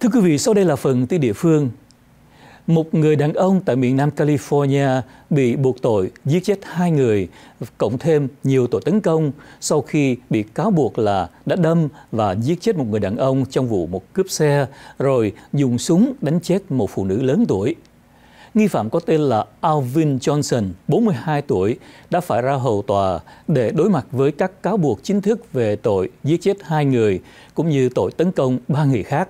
Thưa quý vị, sau đây là phần tin địa phương. Một người đàn ông tại miền Nam California bị buộc tội giết chết hai người, cộng thêm nhiều tội tấn công sau khi bị cáo buộc là đã đâm và giết chết một người đàn ông trong vụ một cướp xe, rồi dùng súng đánh chết một phụ nữ lớn tuổi. Nghi phạm có tên là Alvin Johnson, 42 tuổi, đã phải ra hầu tòa để đối mặt với các cáo buộc chính thức về tội giết chết hai người, cũng như tội tấn công ba người khác.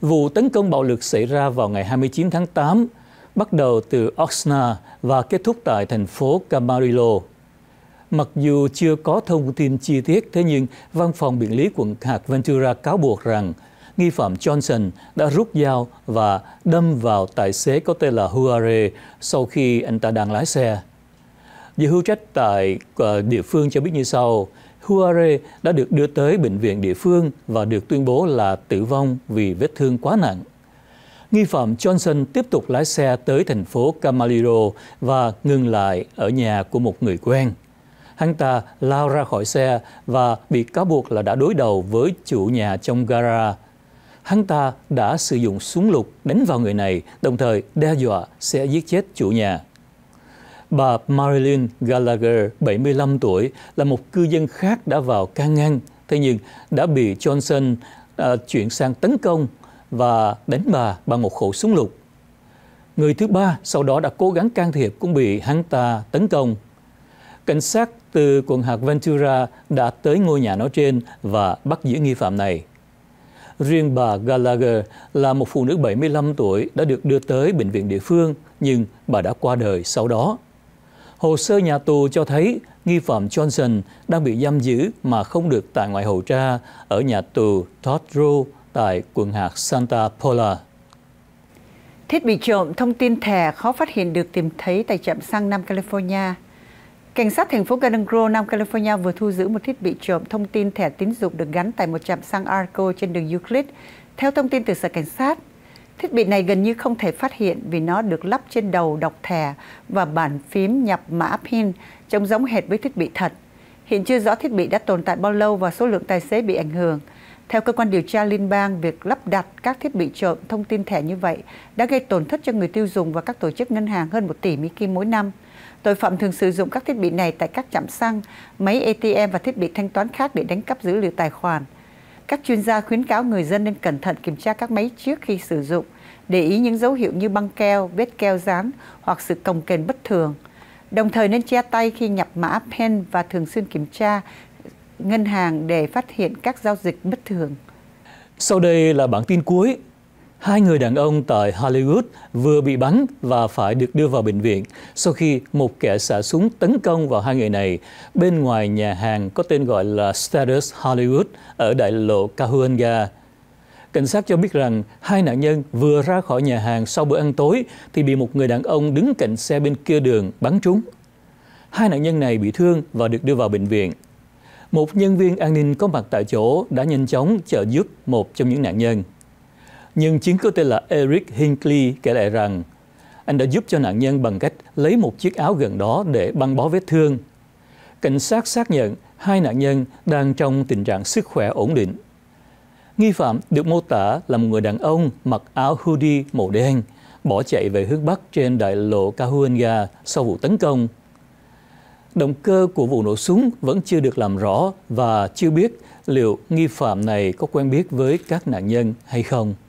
Vụ tấn công bạo lực xảy ra vào ngày 29 tháng 8, bắt đầu từ Oxnard và kết thúc tại thành phố Camarillo. Mặc dù chưa có thông tin chi tiết, thế nhưng văn phòng biện lý quận hạt Ventura cáo buộc rằng nghi phạm Johnson đã rút dao và đâm vào tài xế có tên là Huare sau khi anh ta đang lái xe. Giới hữu trách tại ờ, địa phương cho biết như sau, Huare đã được đưa tới bệnh viện địa phương và được tuyên bố là tử vong vì vết thương quá nặng. Nghi phạm Johnson tiếp tục lái xe tới thành phố Camarillo và ngừng lại ở nhà của một người quen. Hắn ta lao ra khỏi xe và bị cáo buộc là đã đối đầu với chủ nhà trong gara. Hắn ta đã sử dụng súng lục đánh vào người này, đồng thời đe dọa sẽ giết chết chủ nhà. Bà Marilyn Gallagher, 75 tuổi, là một cư dân khác đã vào can ngăn, thế nhưng đã bị Johnson à, chuyển sang tấn công và đánh bà bằng một khẩu súng lục. Người thứ ba sau đó đã cố gắng can thiệp cũng bị hắn ta tấn công. Cảnh sát từ quận hạt Ventura đã tới ngôi nhà nói trên và bắt giữ nghi phạm này. Riêng bà Gallagher là một phụ nữ 75 tuổi đã được đưa tới bệnh viện địa phương nhưng bà đã qua đời sau đó. Hồ sơ nhà tù cho thấy nghi phạm Johnson đang bị giam giữ mà không được tại ngoại hậu tra ở nhà tù Todrow tại quận hạt Santa Paula. Thiết bị trộm thông tin thẻ khó phát hiện được tìm thấy tại trạm xăng Nam California. Cảnh sát thành phố Garden Grove, Nam California vừa thu giữ một thiết bị trộm thông tin thẻ tín dụng được gắn tại một trạm xăng Arco trên đường Euclid. Theo thông tin từ sở cảnh sát, Thiết bị này gần như không thể phát hiện vì nó được lắp trên đầu đọc thẻ và bàn phím nhập mã pin trông giống hệt với thiết bị thật. Hiện chưa rõ thiết bị đã tồn tại bao lâu và số lượng tài xế bị ảnh hưởng. Theo cơ quan điều tra liên bang, việc lắp đặt các thiết bị trộm thông tin thẻ như vậy đã gây tổn thất cho người tiêu dùng và các tổ chức ngân hàng hơn 1 tỷ Mỹ Kim mỗi năm. Tội phạm thường sử dụng các thiết bị này tại các trạm xăng, máy ATM và thiết bị thanh toán khác để đánh cắp dữ liệu tài khoản – các chuyên gia khuyến cáo người dân nên cẩn thận kiểm tra các máy trước khi sử dụng, để ý những dấu hiệu như băng keo, vết keo dán hoặc sự cồng kềnh bất thường. Đồng thời nên che tay khi nhập mã PIN và thường xuyên kiểm tra ngân hàng để phát hiện các giao dịch bất thường. Sau đây là bản tin cuối Hai người đàn ông tại Hollywood vừa bị bắn và phải được đưa vào bệnh viện sau khi một kẻ xả súng tấn công vào hai người này bên ngoài nhà hàng có tên gọi là Status Hollywood ở đại lộ Cahuenga. Cảnh sát cho biết rằng hai nạn nhân vừa ra khỏi nhà hàng sau bữa ăn tối thì bị một người đàn ông đứng cạnh xe bên kia đường bắn trúng. Hai nạn nhân này bị thương và được đưa vào bệnh viện. Một nhân viên an ninh có mặt tại chỗ đã nhanh chóng trợ giúp một trong những nạn nhân. Nhưng chiến có tên là Eric Hinckley kể lại rằng anh đã giúp cho nạn nhân bằng cách lấy một chiếc áo gần đó để băng bó vết thương. Cảnh sát xác nhận hai nạn nhân đang trong tình trạng sức khỏe ổn định. Nghi phạm được mô tả là một người đàn ông mặc áo hoodie màu đen, bỏ chạy về hướng Bắc trên đại lộ Kahuenga sau vụ tấn công. Động cơ của vụ nổ súng vẫn chưa được làm rõ và chưa biết liệu nghi phạm này có quen biết với các nạn nhân hay không.